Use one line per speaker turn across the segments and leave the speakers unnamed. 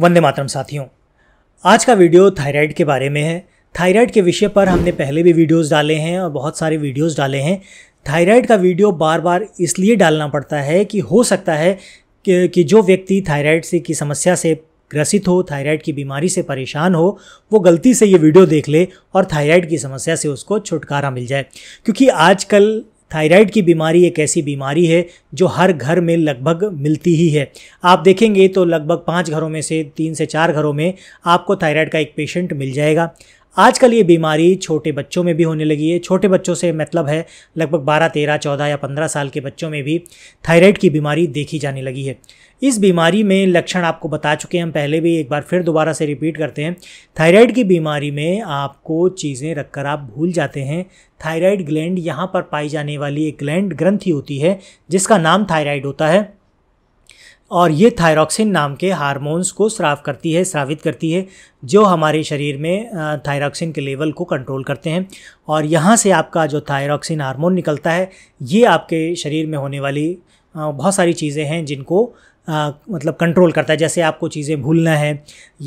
वंदे मातरम साथियों आज का वीडियो थायराइड के बारे में है थायराइड के विषय पर हमने पहले भी वीडियोस डाले हैं और बहुत सारे वीडियोस डाले हैं थायराइड का वीडियो बार बार इसलिए डालना पड़ता है कि हो सकता है कि, जो व्यक्ति थायराइड से की समस्या से ग्रसित हो थायराइड की बीमारी से परेशान हो वो गलती से ये वीडियो देख ले और थायराइड की समस्या से उसको छुटकारा मिल जाए क्योंकि आजकल थायराइड की बीमारी एक ऐसी बीमारी है जो हर घर में लगभग मिलती ही है आप देखेंगे तो लगभग पाँच घरों में से तीन से चार घरों में आपको थायराइड का एक पेशेंट मिल जाएगा आजकल ये बीमारी छोटे बच्चों में भी होने लगी है छोटे बच्चों से मतलब है लगभग बारह तेरह चौदह या पंद्रह साल के बच्चों में भी थायराइड की बीमारी देखी जाने लगी है इस बीमारी में लक्षण आपको बता चुके हैं हम पहले भी एक बार फिर दोबारा से रिपीट करते हैं थायराइड की बीमारी में आपको चीज़ें रखकर आप भूल जाते हैं थायराइड ग्लैंड यहाँ पर पाई जाने वाली एक ग्लैंड ग्रंथी होती है जिसका नाम थायराइड होता है और ये थायरॉक्सिन नाम के हार्मोन्स को स्राव करती है स्रावित करती है जो हमारे शरीर में थायरॉक्सिन के लेवल को कंट्रोल करते हैं और यहाँ से आपका जो थायरॉक्सिन हार्मोन निकलता है ये आपके शरीर में होने वाली बहुत सारी चीज़ें हैं जिनको आ, मतलब कंट्रोल करता है जैसे आपको चीज़ें भूलना है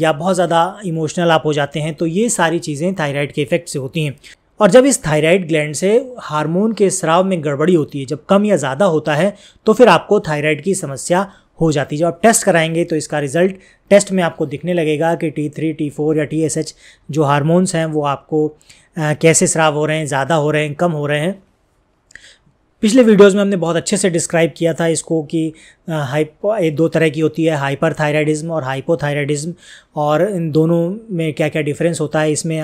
या बहुत ज़्यादा इमोशनल आप हो जाते हैं तो ये सारी चीज़ें थायराइड के इफ़ेक्ट से होती हैं और जब इस थायराइड ग्लैंड से हार्मोन के स्राव में गड़बड़ी होती है जब कम या ज़्यादा होता है तो फिर आपको थायराइड की समस्या हो जाती है जब आप टेस्ट कराएंगे तो इसका रिजल्ट टेस्ट में आपको दिखने लगेगा कि टी थ्री टी फोर या टी एस एच जो हारमोन्स हैं वो आपको कैसे शराब हो रहे हैं ज़्यादा हो रहे हैं कम हो रहे हैं पिछले वीडियोस में हमने बहुत अच्छे से डिस्क्राइब किया था इसको कि हाइपो दो तरह की होती है हाइपर थायराइडिज्म और हाइपोथायराइडिज्म और इन दोनों में क्या क्या डिफरेंस होता है इसमें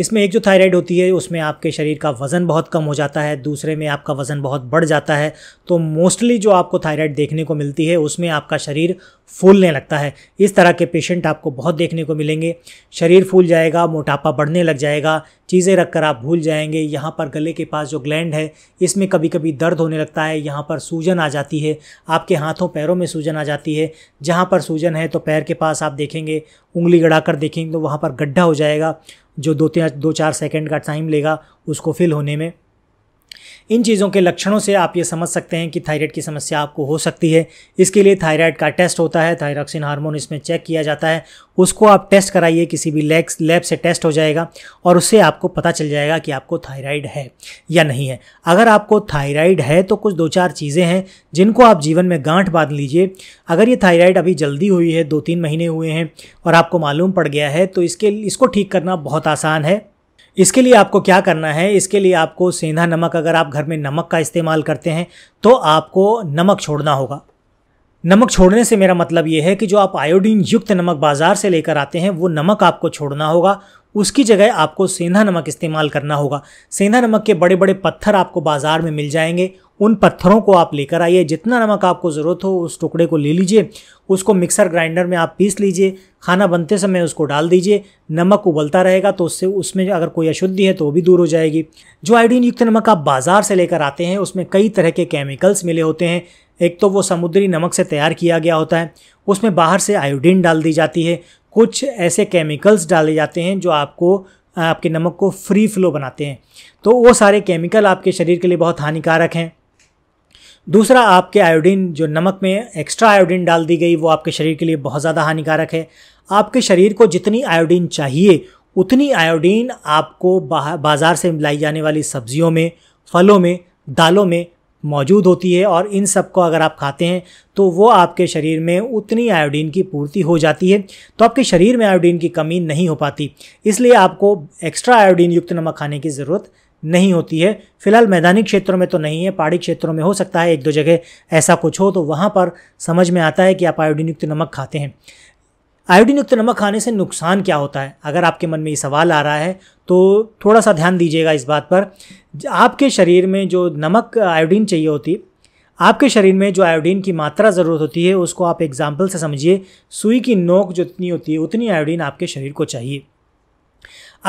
इसमें एक जो थायराइड होती है उसमें आपके शरीर का वज़न बहुत कम हो जाता है दूसरे में आपका वज़न बहुत बढ़ जाता है तो मोस्टली जो आपको थायराइड देखने को मिलती है उसमें आपका शरीर फूलने लगता है इस तरह के पेशेंट आपको बहुत देखने को मिलेंगे शरीर फूल जाएगा मोटापा बढ़ने लग जाएगा चीज़ें रख कर आप भूल जाएंगे यहाँ पर गले के पास जो ग्लैंड है इसमें कभी कभी दर्द होने लगता है यहाँ पर सूजन आ जाती है आपके हाथों पैरों में सूजन आ जाती है जहाँ पर सूजन है तो पैर के पास आप देखेंगे उंगली गड़ा कर देखेंगे तो वहाँ पर गड्ढा हो जाएगा जो दो चार दो चार सेकेंड का टाइम लेगा उसको फिल होने में इन चीज़ों के लक्षणों से आप ये समझ सकते हैं कि थायराइड की समस्या आपको हो सकती है इसके लिए थायराइड का टेस्ट होता है थायरॉक्सिन हार्मोन इसमें चेक किया जाता है उसको आप टेस्ट कराइए किसी भी लैब लैब से टेस्ट हो जाएगा और उससे आपको पता चल जाएगा कि आपको थायराइड है या नहीं है अगर आपको थायराइड है तो कुछ दो चार चीज़ें हैं जिनको आप जीवन में गांठ बांध लीजिए अगर ये थायराइड अभी जल्दी हुई है दो तीन महीने हुए हैं और आपको मालूम पड़ गया है तो इसके इसको ठीक करना बहुत आसान है इसके लिए आपको क्या करना है इसके लिए आपको सेंधा नमक अगर आप घर में नमक का इस्तेमाल करते हैं तो आपको नमक छोड़ना होगा नमक छोड़ने से मेरा मतलब ये है कि जो आप आयोडीन युक्त नमक बाज़ार से लेकर आते हैं वो नमक आपको छोड़ना होगा उसकी जगह आपको सेंधा नमक इस्तेमाल करना होगा सेंधा नमक के बड़े बड़े पत्थर आपको बाज़ार में मिल जाएंगे उन पत्थरों को आप लेकर आइए जितना नमक आपको ज़रूरत हो उस टुकड़े को ले लीजिए उसको मिक्सर ग्राइंडर में आप पीस लीजिए खाना बनते समय उसको डाल दीजिए नमक उबलता रहेगा तो उससे उसमें अगर कोई अशुद्धि है तो वो भी दूर हो जाएगी जो आयोडीन युक्त नमक आप बाज़ार से लेकर आते हैं उसमें कई तरह के केमिकल्स मिले होते हैं एक तो वो समुद्री नमक से तैयार किया गया होता है उसमें बाहर से आयोडीन डाल दी जाती है कुछ ऐसे केमिकल्स डाले जाते हैं जो आपको आपके नमक को फ्री फ्लो बनाते हैं तो वो सारे केमिकल आपके शरीर के लिए बहुत हानिकारक हैं दूसरा आपके आयोडीन जो नमक में एक्स्ट्रा आयोडीन डाल दी गई वो आपके शरीर के लिए बहुत ज़्यादा हानिकारक है आपके शरीर को जितनी आयोडीन चाहिए उतनी आयोडीन आपको बाज़ार से लाई जाने वाली सब्जियों में फलों में दालों में मौजूद होती है और इन सब को अगर आप खाते हैं तो वो आपके शरीर में उतनी आयोडीन की पूर्ति हो जाती है तो आपके शरीर में आयोडीन की कमी नहीं हो पाती इसलिए आपको एक्स्ट्रा आयोडीन युक्त नमक खाने की ज़रूरत नहीं होती है फिलहाल मैदानी क्षेत्रों में तो नहीं है पहाड़ी क्षेत्रों में हो सकता है एक दो जगह ऐसा कुछ हो तो वहाँ पर समझ में आता है कि आप आयोडीन युक्त नमक खाते हैं आयोडीन युक्त नमक खाने से नुकसान क्या होता है अगर आपके मन में ये सवाल आ रहा है तो थोड़ा सा ध्यान दीजिएगा इस बात पर आपके शरीर में जो नमक आयोडीन चाहिए होती आपके शरीर में जो आयोडीन की मात्रा ज़रूरत होती है उसको आप एग्जाम्पल से समझिए सुई की नोक जितनी होती है उतनी आयोडीन आपके शरीर को चाहिए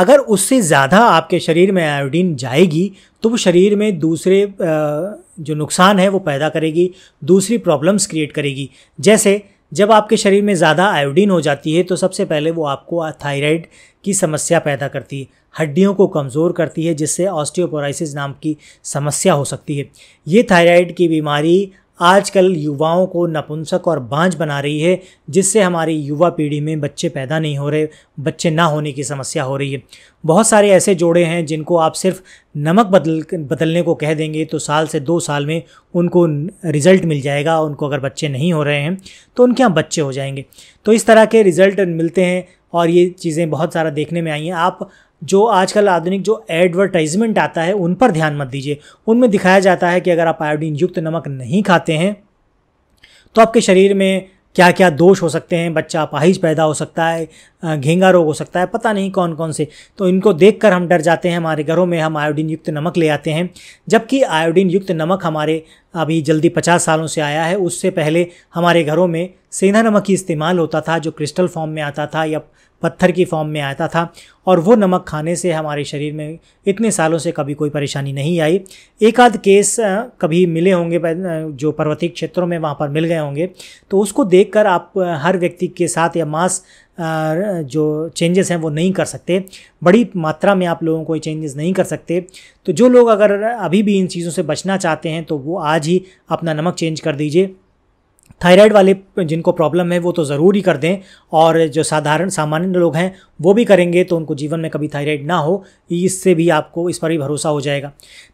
अगर उससे ज़्यादा आपके शरीर में आयोडीन जाएगी तो वो शरीर में दूसरे जो नुकसान है वो पैदा करेगी दूसरी प्रॉब्लम्स क्रिएट करेगी जैसे जब आपके शरीर में ज़्यादा आयोडीन हो जाती है तो सबसे पहले वो आपको थायराइड की समस्या पैदा करती है हड्डियों को कमज़ोर करती है जिससे ऑस्टियोपोराइसिस नाम की समस्या हो सकती है ये थायराइड की बीमारी आजकल युवाओं को नपुंसक और बांझ बना रही है जिससे हमारी युवा पीढ़ी में बच्चे पैदा नहीं हो रहे बच्चे ना होने की समस्या हो रही है बहुत सारे ऐसे जोड़े हैं जिनको आप सिर्फ नमक बदल बदलने को कह देंगे तो साल से दो साल में उनको रिज़ल्ट मिल जाएगा उनको अगर बच्चे नहीं हो रहे हैं तो उनके यहाँ बच्चे हो जाएंगे तो इस तरह के रिज़ल्ट मिलते हैं और ये चीज़ें बहुत सारा देखने में आई हैं आप जो आजकल आधुनिक जो एडवर्टाइजमेंट आता है उन पर ध्यान मत दीजिए उनमें दिखाया जाता है कि अगर आप आयोडीन युक्त नमक नहीं खाते हैं तो आपके शरीर में क्या क्या दोष हो सकते हैं बच्चा पाहिज पैदा हो सकता है घेंगा रोग हो सकता है पता नहीं कौन कौन से तो इनको देखकर हम डर जाते हैं हमारे घरों में हम आयोडीन युक्त नमक ले आते हैं जबकि आयोडीन युक्त नमक हमारे अभी जल्दी पचास सालों से आया है उससे पहले हमारे घरों में सेंधा नमक ही इस्तेमाल होता था जो क्रिस्टल फॉर्म में आता था या पत्थर की फॉर्म में आता था और वो नमक खाने से हमारे शरीर में इतने सालों से कभी कोई परेशानी नहीं आई एक आध केस कभी मिले होंगे जो पर्वतीय क्षेत्रों में वहाँ पर मिल गए होंगे तो उसको देख आप हर व्यक्ति के साथ या मास जो चेंजेस हैं वो नहीं कर सकते बड़ी मात्रा में आप लोगों को ये चेंजेस नहीं कर सकते तो जो लोग अगर अभी भी इन चीज़ों से बचना चाहते हैं तो वो आज ही अपना नमक चेंज कर दीजिए थायराइड वाले जिनको प्रॉब्लम है वो तो ज़रूर ही कर दें और जो साधारण सामान्य लोग हैं वो भी करेंगे तो उनको जीवन में कभी थायराइड ना हो इससे भी आपको इस पर भी भरोसा हो जाएगा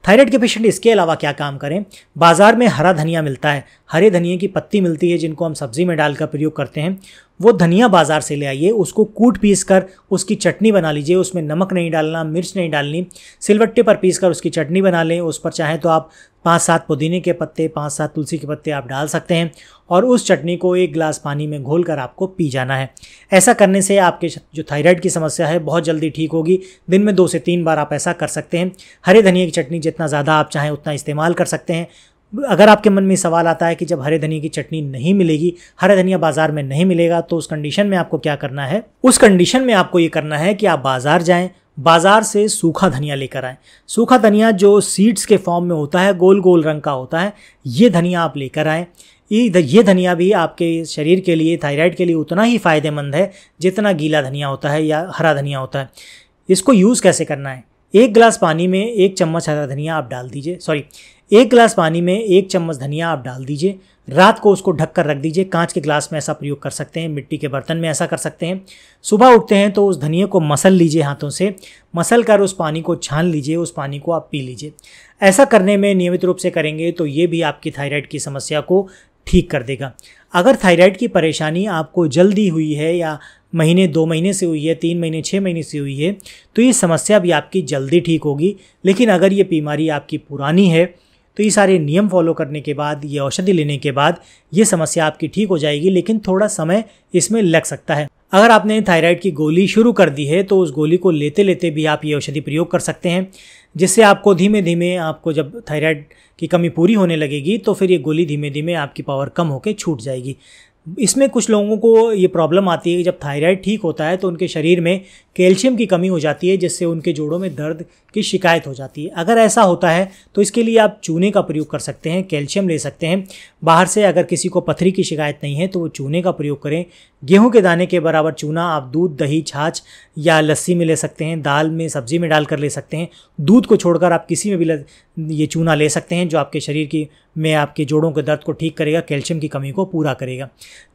थायराइड के पेशेंट इसके अलावा क्या काम करें बाज़ार में हरा धनिया मिलता है हरे धनिए की पत्ती मिलती है जिनको हम सब्जी में डालकर प्रयोग करते हैं वो धनिया बाज़ार से ले आइए उसको कूट पीस कर उसकी चटनी बना लीजिए उसमें नमक नहीं डालना मिर्च नहीं डालनी सिलवट्टे पर पीस कर उसकी चटनी बना लें उस पर चाहें तो आप पाँच सात पुदीने के पत्ते पाँच सात तुलसी के पत्ते आप डाल सकते हैं और उस चटनी को एक गिलास पानी में घोल कर आपको पी जाना है ऐसा करने से आपके जो थायराइड की समस्या है बहुत जल्दी ठीक होगी दिन में दो से तीन बार आप ऐसा कर सकते हैं हरे धनिया की चटनी जितना ज़्यादा आप चाहें उतना इस्तेमाल कर सकते हैं अगर आपके मन में सवाल आता है कि जब हरे धनिया की चटनी नहीं मिलेगी हरा धनिया बाजार में नहीं मिलेगा तो उस कंडीशन में आपको क्या करना है उस कंडीशन में आपको ये करना है कि आप बाजार जाएं बाजार से सूखा धनिया लेकर आएं सूखा धनिया जो सीड्स के फॉर्म में होता है गोल गोल रंग का होता है ये धनिया आप लेकर आएँ ये धनिया भी आपके शरीर के लिए थायराइड के लिए उतना ही फ़ायदेमंद है जितना गीला धनिया होता है या हरा धनिया होता है इसको यूज़ कैसे करना है एक गिलास पानी में एक चम्मच हरा धनिया आप डाल दीजिए सॉरी एक गिलास पानी में एक चम्मच धनिया आप डाल दीजिए रात को उसको ढक कर रख दीजिए कांच के ग्लास में ऐसा प्रयोग कर सकते हैं मिट्टी के बर्तन में ऐसा कर सकते हैं सुबह उठते हैं तो उस धनिए को मसल लीजिए हाथों से मसल कर उस पानी को छान लीजिए उस पानी को आप पी लीजिए ऐसा करने में नियमित रूप से करेंगे तो ये भी आपकी थायराइड की समस्या को ठीक कर देगा अगर थायराइड की परेशानी आपको जल्दी हुई है या महीने दो महीने से हुई है तीन महीने छः महीने से हुई है तो ये समस्या भी आपकी जल्दी ठीक होगी लेकिन अगर ये बीमारी आपकी पुरानी है तो ये सारे नियम फॉलो करने के बाद ये औषधि लेने के बाद ये समस्या आपकी ठीक हो जाएगी लेकिन थोड़ा समय इसमें लग सकता है अगर आपने थायराइड की गोली शुरू कर दी है तो उस गोली को लेते लेते भी आप ये औषधि प्रयोग कर सकते हैं जिससे आपको धीमे धीमे आपको जब थायराइड की कमी पूरी होने लगेगी तो फिर ये गोली धीमे धीमे आपकी पावर कम होकर छूट जाएगी इसमें कुछ लोगों को ये प्रॉब्लम आती है कि जब थायराइड ठीक होता है तो उनके शरीर में कैल्शियम की कमी हो जाती है जिससे उनके जोड़ों में दर्द की शिकायत हो जाती है अगर ऐसा होता है तो इसके लिए आप चूने का प्रयोग कर सकते हैं कैल्शियम ले सकते हैं बाहर से अगर किसी को पथरी की शिकायत नहीं है तो वो चूने का प्रयोग करें गेहूं के दाने के बराबर चूना आप दूध दही छाछ या लस्सी में ले सकते हैं दाल में सब्जी में डालकर ले सकते हैं दूध को छोड़कर आप किसी में भी ये चूना ले सकते हैं जो आपके शरीर की में आपके जोड़ों के दर्द को ठीक करेगा कैल्शियम की कमी को पूरा करेगा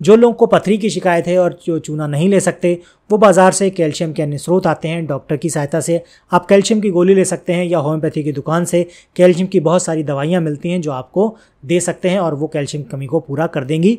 जो लोगों को पथरी की शिकायत है और जो चूना नहीं ले सकते वो बाज़ार से कैल्शियम के विभिन्न स्रोत आते हैं डॉक्टर की सहायता से आप कैल्शियम की गोली ले सकते हैं या होम्योपैथी की दुकान से कैल्शियम की बहुत सारी दवाइयाँ मिलती हैं जो आपको दे सकते हैं और वो कैल्शियम की कमी को पूरा कर देंगी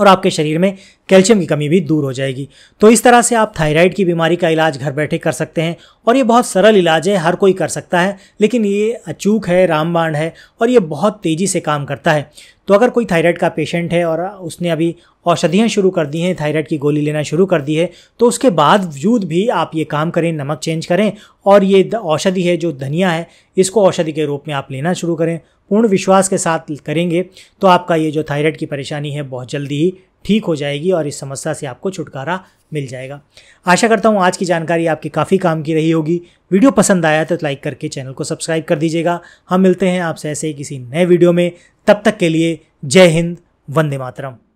और आपके शरीर में कैल्शियम की कमी भी दूर हो जाएगी तो इस तरह से आप थायराइड की बीमारी का इलाज घर बैठे कर सकते हैं और ये बहुत सरल इलाज है हर कोई कर सकता है लेकिन ये अचूक है रामबाण है और ये बहुत तेज़ी से काम करता है तो अगर कोई थायराइड का पेशेंट है और उसने अभी औषधियाँ शुरू कर दी हैं थायराइड की गोली लेना शुरू कर दी है तो उसके बावजूद भी आप ये काम करें नमक चेंज करें और ये औषधि है जो धनिया है इसको औषधि के रूप में आप लेना शुरू करें पूर्ण विश्वास के साथ करेंगे तो आपका ये जो थायराइड की परेशानी है बहुत जल्दी ही ठीक हो जाएगी और इस समस्या से आपको छुटकारा मिल जाएगा आशा करता हूँ आज की जानकारी आपकी काफ़ी काम की रही होगी वीडियो पसंद आया तो लाइक करके चैनल को सब्सक्राइब कर दीजिएगा हम मिलते हैं आपसे ऐसे ही किसी नए वीडियो में तब तक के लिए जय हिंद वंदे मातरम